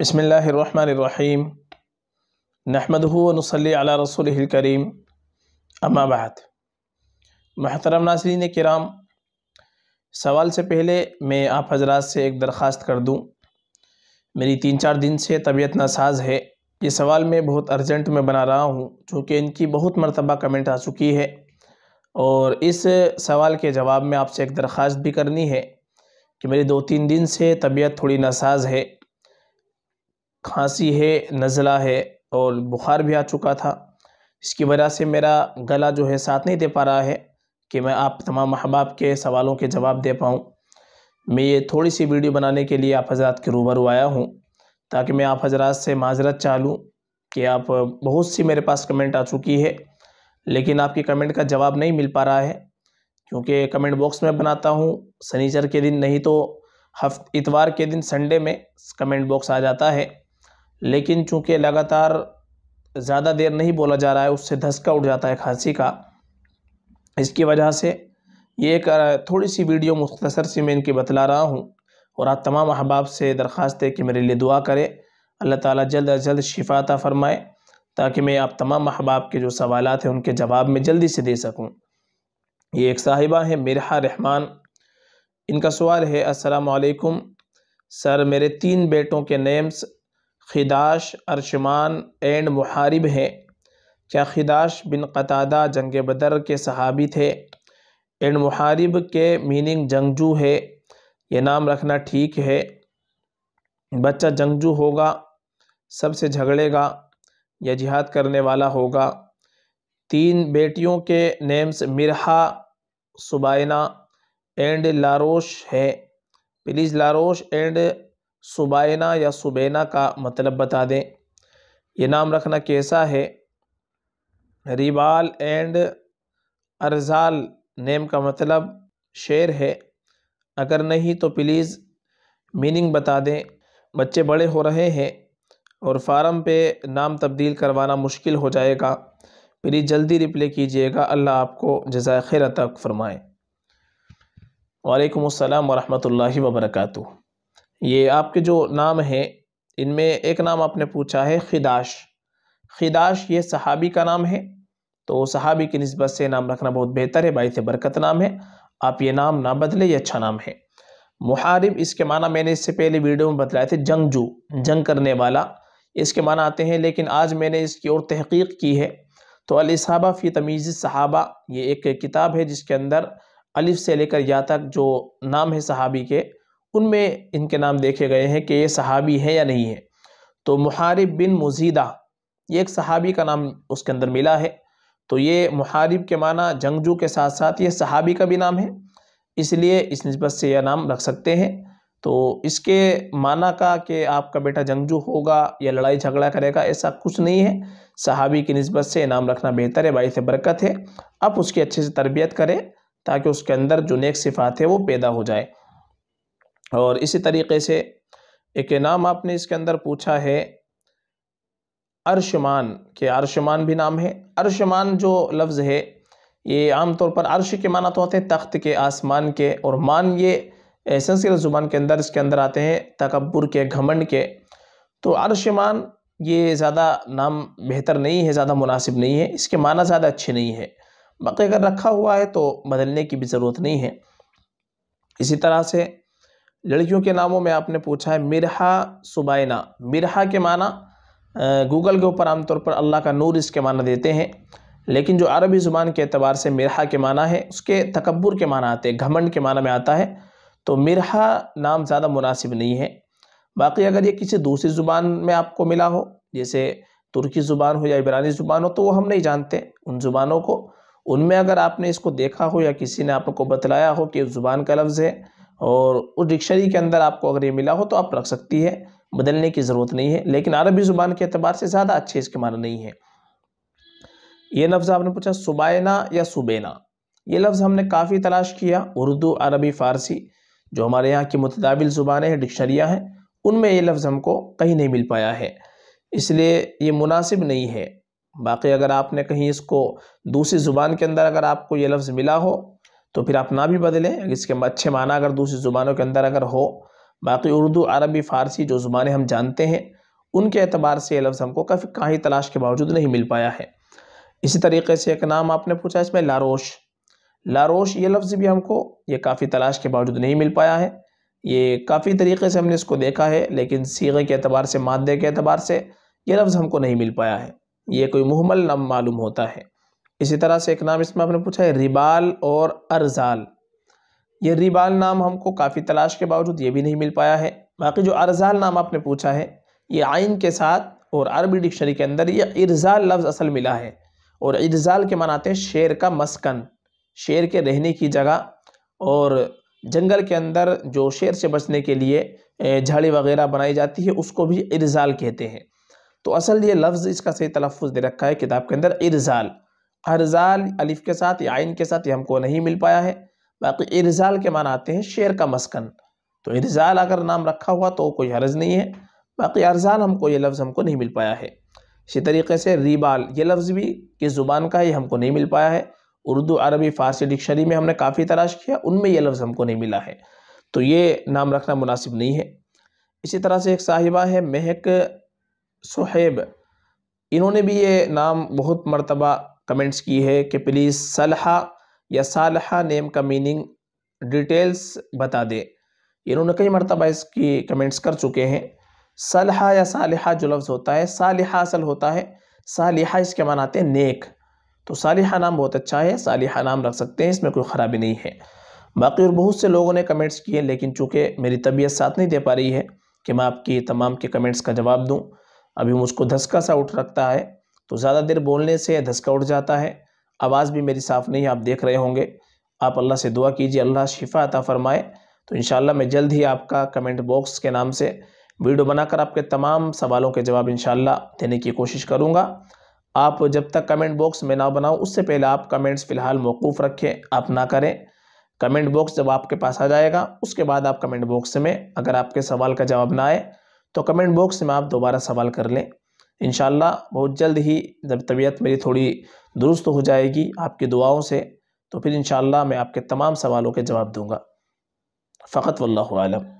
बसमीम नहमदूनसली अला रसूल करीम अम्माबाद महतरम नासरीन कराम सवाल से पहले मैं आप हजरात से एक दरख्वास्त कर दूं मेरी तीन चार दिन से तबीयत नासाज है ये सवाल मैं बहुत अर्जेंट में बना रहा हूँ चूँकि इनकी बहुत मरतबा कमेंट आ चुकी है और इस सवाल के जवाब में आपसे एक दरख्वास्त भी करनी है कि मेरी दो तीन दिन से तबीयत थोड़ी नासाज है खांसी है नज़ला है और बुखार भी आ चुका था इसकी वजह से मेरा गला जो है साथ नहीं दे पा रहा है कि मैं आप तमाम अहबाब के सवालों के जवाब दे पाऊँ मैं ये थोड़ी सी वीडियो बनाने के लिए आप हजरात के रूबरू आया हूँ ताकि मैं आप हजरात से माजरत चाह लूँ कि आप बहुत सी मेरे पास कमेंट आ चुकी है लेकिन आपकी कमेंट का जवाब नहीं मिल पा रहा है क्योंकि कमेंट बॉक्स में बनाता हूँ सनीचर के दिन नहीं तो हफ्त इतवार के दिन संडे में कमेंट बॉक्स आ जाता है लेकिन चूँकि लगातार ज़्यादा देर नहीं बोला जा रहा है उससे धसका उठ जाता है खांसी का इसकी वजह से ये एक थोड़ी सी वीडियो मुख्तसर सी मैं इनकी बतला रहा हूँ और आप तमाम अहबाब से दरख्वास्त है कि मेरे लिए दुआ करें अल्लाह ताला जल्द अज जल्द शिफाता फ़रमाए ताकि मैं आप तमाम अहबाब के जो सवाल हैं उनके जवाब में जल्दी से दे सकूँ ये एक साहिबा है मिरहा रहमान इनका सवाल है असलकुम सर मेरे तीन बेटों के नेम्स खिदाश अरशमान एंड मुहारिब है क्या खिदाश बिन कतादा जंग बदर के सहाबी थे एंड मुहारिब के मीनिंग जंगजू है ये नाम रखना ठीक है बच्चा जंगजू होगा सबसे झगड़ेगा या जिहाद करने वाला होगा तीन बेटियों के नेम्स मिरहा सुबाइना एंड लारोश है प्लीज़ लारोश एंड सुबैना या सुबैना का मतलब बता दें ये नाम रखना कैसा है रिबाल एंड अरजाल नेम का मतलब शेर है अगर नहीं तो प्लीज़ मीनिंग बता दें बच्चे बड़े हो रहे हैं और फारम पे नाम तब्दील करवाना मुश्किल हो जाएगा प्लीज़ जल्दी रिप्ले कीजिएगा अल्लाह आपको जजाय खैर तक फ़रमाएँ वालेकुम अस्सलाम वरहमतुल्लाहि वबरकू ये आपके जो नाम हैं इनमें एक नाम आपने पूछा है खिदाश खिदाश ये सहाबी का नाम है तो सहाबी की नस्बत से नाम रखना बहुत बेहतर है बाई बरकत नाम है आप ये नाम ना बदले ये अच्छा नाम है मुहारिब इसके माना मैंने इससे पहले वीडियो में बतलाए थे जंगजू जंग करने वाला इसके माना आते हैं लेकिन आज मैंने इसकी और तहकीक की है तो अलसाबा फ़ी तमीज़ सहाबा ये एक किताब है जिसके अंदर अलिफ से लेकर या तक जो नाम है सहाबी के उनमें इनके नाम देखे गए हैं कि ये सहाबी हैं या नहीं है तो मुहारिब बिन मुजीदा ये एक सहाबी का नाम उसके अंदर मिला है तो ये मुहारिब के माना जंगजू के साथ साथ ये सहाबी का भी नाम है इसलिए इस नस्बत से यह नाम रख सकते हैं तो इसके माना का कि आपका बेटा जंगजू होगा या लड़ाई झगड़ा करेगा ऐसा कुछ नहीं है सहाबी की नस्बत से नाम रखना बेहतर है बाई से बरकत है आप उसकी अच्छे से तरबियत करें ताकि उसके अंदर जो नेक सिफात है वो पैदा हो जाए और इसी तरीके से एक नाम आपने इसके अंदर पूछा है अर्शमान के अर्शमान भी नाम है अर्शमान जो लफ्ज़ है ये आम तौर पर अर्श के माना तो होते हैं तख्त के आसमान के और मान ये संस्कृत ज़ुबान के अंदर इसके अंदर आते हैं तकबर के घमंड के तो अर्शमान ये ज़्यादा नाम बेहतर नहीं है ज़्यादा मुनासिब नहीं है इसके माना ज़्यादा अच्छे नहीं है बाकी अगर रखा हुआ है तो बदलने की भी ज़रूरत नहीं है इसी तरह से लड़कियों के नामों में आपने पूछा है मिरहा सुबाइना मिरहा के माना गूगल के ऊपर आमतौर पर अल्लाह का नूर इसके माना देते हैं लेकिन जो अरबी ज़ुबान के अतबार से मिरहा के माना है उसके तकबर के माना आते हैं घमंड के माना में आता है तो मिरहा नाम ज़्यादा मुनासिब नहीं है बाकी अगर ये किसी दूसरी ज़ुबान में आपको मिला हो जैसे तुर्की ज़ुबान हो या इबरानी ज़ुबान हो तो वो हम नहीं जानते उन ज़ुबानों को उनमें अगर आपने इसको देखा हो या किसी ने आपको बतलाया हो कि ज़ुबान का लफ्ज़ है और उस डिक्शनरी के अंदर आपको अगर ये मिला हो तो आप रख सकती है बदलने की ज़रूरत नहीं है लेकिन अरबी ज़ुबान के अतबार से ज़्यादा अच्छे इसके माना नहीं है ये लफ्ज़ आपने पूछा सुबैना या सुबैना ये लफ्ज़ हमने काफ़ी तलाश किया उर्दू अरबी फ़ारसी जो हमारे यहाँ की मुतदाबिल ज़ुबानें हैं डिक्शनरियाँ हैं उनमें ये लफ्ज़ हमको कहीं नहीं मिल पाया है इसलिए ये मुनासिब नहीं है बाकी अगर आपने कहीं इसको दूसरी ज़ुबान के अंदर अगर आपको ये लफ्ज़ मिला हो तो फिर आप ना भी बदलें इसके अच्छे माना अगर दूसरी ज़ुबानों के अंदर अगर हो बाकी उर्दू अरबी फ़ारसी जो ज़ुबानें हम जानते हैं उनके अतबार से ये लफ्ज़ हमको काफ़ी काही तलाश के बावजूद नहीं मिल पाया है इसी तरीके से एक नाम आपने पूछा इसमें लारोश लारोश ये लफ्ज़ भी हमको ये काफ़ी तलाश के बावजूद नहीं मिल पाया है ये काफ़ी तरीके से हमने इसको देखा है लेकिन सीगे के अतबार से मादे के अतबार से ये लफ्ज़ हमको नहीं मिल पाया है ये कोई मुहमल नाम मालूम होता है इसी तरह से एक नाम इसमें आपने पूछा है रिबाल और अरजाल ये रिबाल नाम हमको काफ़ी तलाश के बावजूद ये भी नहीं मिल पाया है बाकी जो अरजाल नाम आपने पूछा है ये आइन के साथ और अरबी डिक्शनरी के अंदर ये इरजाल लफ्ज़ असल मिला है और इरजाल के मनाते हैं शेर का मस्कन शेर के रहने की जगह और जंगल के अंदर जो शेर से बचने के लिए झाड़ी वगैरह बनाई जाती है उसको भी इरजाल कहते हैं तो असल ये लफ्ज़ इसका सही तलफ़ दे रखा है किताब के अंदर इरजाल अरजाल अलिफ के साथ या आइन के साथ ये हमको नहीं मिल पाया है बाकी इरजाल के माना आते हैं शेर का मस्कन तो इरजाल अगर नाम रखा हुआ तो कोई हर्ज नहीं है बाकी अरजाल हमको ये लफ्ज़ हमको नहीं मिल पाया है इसी तरीके से रीबाल ये लफ्ज़ भी किस ज़ुबान का ये हमको नहीं मिल पाया है उर्दू अरबी फ़ारसी डिक्शनरी में हमने काफ़ी तलाश किया उनमें यह लफ्ज़ हमको नहीं मिला है तो ये नाम रखना मुनासिब नहीं है इसी तरह से एक साहिबा है महक सुहेब इन्होंने भी ये नाम बहुत मरतबा कमेंट्स की है कि प्लीज़ सलहा या सालहा नेम का मीनिंग डिटेल्स बता दें इन्होंने कई मरतबा इसकी कमेंट्स कर चुके हैं सलहा या सालहा जो लफ्ज़ होता है सालहा असल होता है सालहा इसके मान आते हैं नेक तो सालहा नाम बहुत अच्छा है सालहा नाम रख सकते हैं इसमें कोई ख़राबी नहीं है बाकी और बहुत से लोगों ने कमेंट्स किए लेकिन चूँकि मेरी तबीयत साथ नहीं दे पा रही है कि मैं आपकी तमाम के कमेंट्स का जवाब दूँ अभी मुझको धसका सा उठ रखता है तो ज़्यादा देर बोलने से धसका उठ जाता है आवाज़ भी मेरी साफ़ नहीं आप देख रहे होंगे आप अल्लाह से दुआ कीजिए अल्लाह शिफा अता फ़रमाए तो इन मैं जल्द ही आपका कमेंट बॉक्स के नाम से वीडियो बनाकर आपके तमाम सवालों के जवाब इन देने की कोशिश करूँगा आप जब तक कमेंट बॉक्स में ना बनाऊँ उससे पहले आप कमेंट्स फ़िलहाल मौकूफ़ रखें आप ना करें कमेंट बॉक्स जब आपके पास आ जाएगा उसके बाद आप कमेंट बॉक्स में अगर आपके सवाल का जवाब ना आए तो कमेंट बॉक्स में आप दोबारा सवाल कर लें इन बहुत जल्द ही जब तबीयत मेरी थोड़ी दुरुस्त हो जाएगी आपकी दुआओं से तो फिर इन मैं आपके तमाम सवालों के जवाब दूँगा फ़कत वल्लम